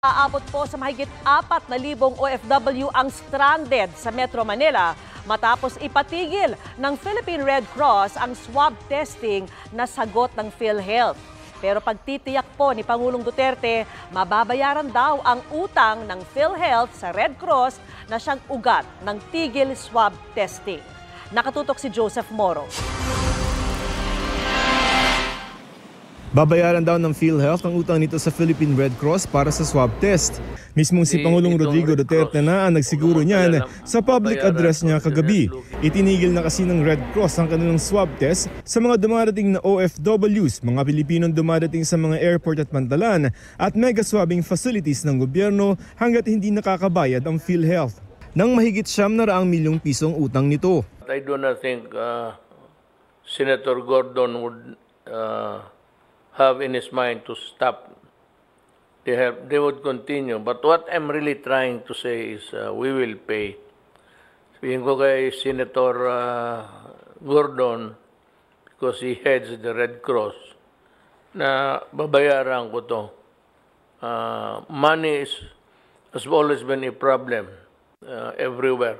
Aabot po sa mahigit 4,000 OFW ang stranded sa Metro Manila matapos ipatigil ng Philippine Red Cross ang swab testing na sagot ng PhilHealth. Pero pagtitiyak po ni Pangulong Duterte, mababayaran daw ang utang ng PhilHealth sa Red Cross na siyang ugat ng tigil swab testing. Nakatutok si Joseph Moro. Babayaran daw ng PhilHealth ang utang nito sa Philippine Red Cross para sa swab test. Mismong si Pangulong Rodrigo Duterte na ang nagsiguro niyan sa public address niya kagabi. Itinigil na kasi ng Red Cross ang kanilang swab test sa mga dumarating na OFWs, mga Pilipinong dumarating sa mga airport at mandalan at mega swabbing facilities ng gobyerno hanggat hindi nakakabayad ang PhilHealth. Nang mahigit siyam na raang milyong pisong utang nito. I do not think uh, Senator Gordon would uh, have in his mind to stop. They, have, they would continue. But what I'm really trying to say is uh, we will pay. Sabihin ko kay Senator uh, Gordon, because he heads the Red Cross, na babayaran ko to. Uh, money is, has always been a problem uh, everywhere,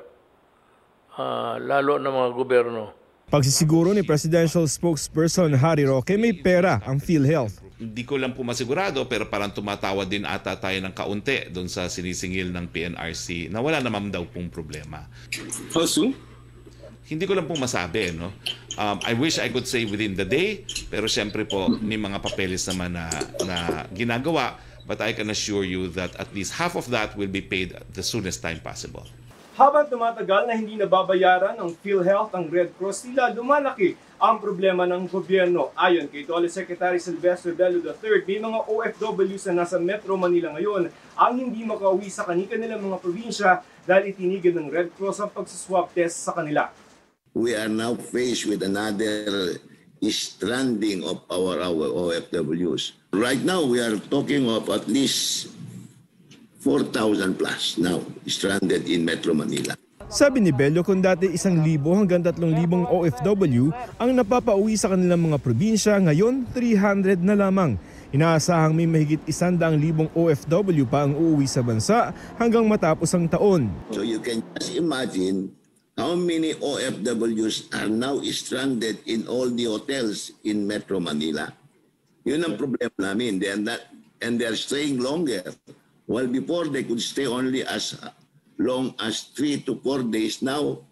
uh, lalo ng mga gobyerno. Pagsisiguro ni Presidential Spokesperson Harry Roque may pera ang PhilHealth. Hindi ko lang po masigurado pero parang tumatawa din ata tayo ng kaunti doon sa sinisingil ng PNRC na wala naman daw pong problema. How Hindi ko lang po masabi. No? Um, I wish I could say within the day pero siyempre po may mga papeles naman na, na ginagawa but I can assure you that at least half of that will be paid the soonest time possible. Habang tumatagal na hindi nababayaran ng PhilHealth ang Red Cross nila, lumalaki ang problema ng gobyerno. Ayon kay Dole Secretary Sylvester Bello III, may mga OFW sa nasa Metro Manila ngayon ang hindi makauwi sa kanila mga probinsya dahil itinigil ng Red Cross ang pagsiswab test sa kanila. We are now faced with another stranding of our, our OFWs. Right now, we are talking of at least 4,000 plus now stranded in Metro Manila. Sabi ni Bello kung dati 1,000 hanggang 3,000 OFW ang napapauwi sa kanilang mga probinsya, ngayon 300 na lamang. Inaasahang may mahigit 100,000 OFW pa ang uuwi sa bansa hanggang matapos ang taon. So you can just imagine how many OFWs are now stranded in all the hotels in Metro Manila. Yun ang problema namin. They are not, and they are staying longer. While before, they could stay only as long as three to four days. Now,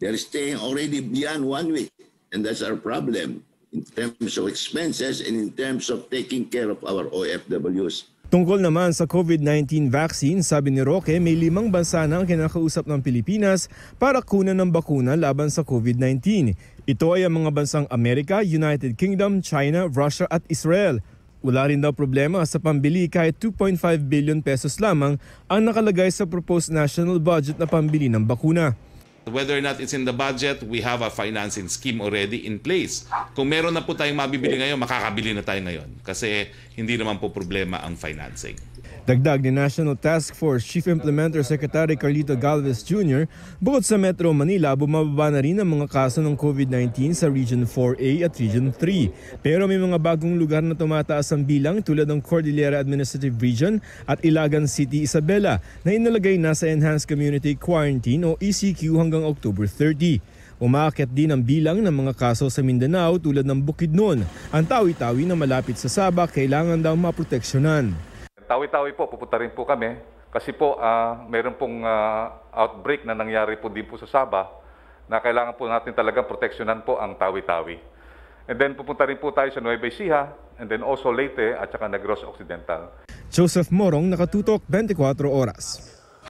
they're staying already beyond one week. And that's our problem in terms of expenses and in terms of taking care of our OFWs. Tungkol naman sa COVID-19 vaccine, sabi ni Roque, may limang bansa na ang kinakausap ng Pilipinas para kunan ng bakuna laban sa COVID-19. Ito ay ang mga bansang Amerika, United Kingdom, China, Russia at Israel. Wala rin daw problema sa pambili kahit 2.5 billion pesos lamang ang nakalagay sa proposed national budget na pambili ng bakuna. Whether or not it's in the budget, we have a financing scheme already in place. Kung meron na po tayong mabibili ngayon, makakabili na tayo ngayon kasi hindi naman po problema ang financing. Dagdag ni National Task Force Chief Implementer Secretary Carlito Galvez Jr., bukod sa Metro Manila, bumababa na rin ang mga kaso ng COVID-19 sa Region 4A at Region 3. Pero may mga bagong lugar na tumataas ang bilang tulad ng Cordillera Administrative Region at Ilagan City, Isabela na inalagay na sa Enhanced Community Quarantine o ECQ hanggang October 30. Umaakit din ang bilang ng mga kaso sa Mindanao tulad ng Bukidnon. Ang tawi-tawi na malapit sa Sabak kailangan daw maproteksyonan. Tawi-tawi po, pupunta rin po kami. Kasi po, uh, meron pong uh, outbreak na nangyari po din po sa Saba na kailangan po natin talagang proteksyonan po ang tawi-tawi. And then pupunta rin po tayo sa Nueva Ecija and then also Leyte at saka Negros Occidental. Joseph Morong, Nakatutok 24 Oras.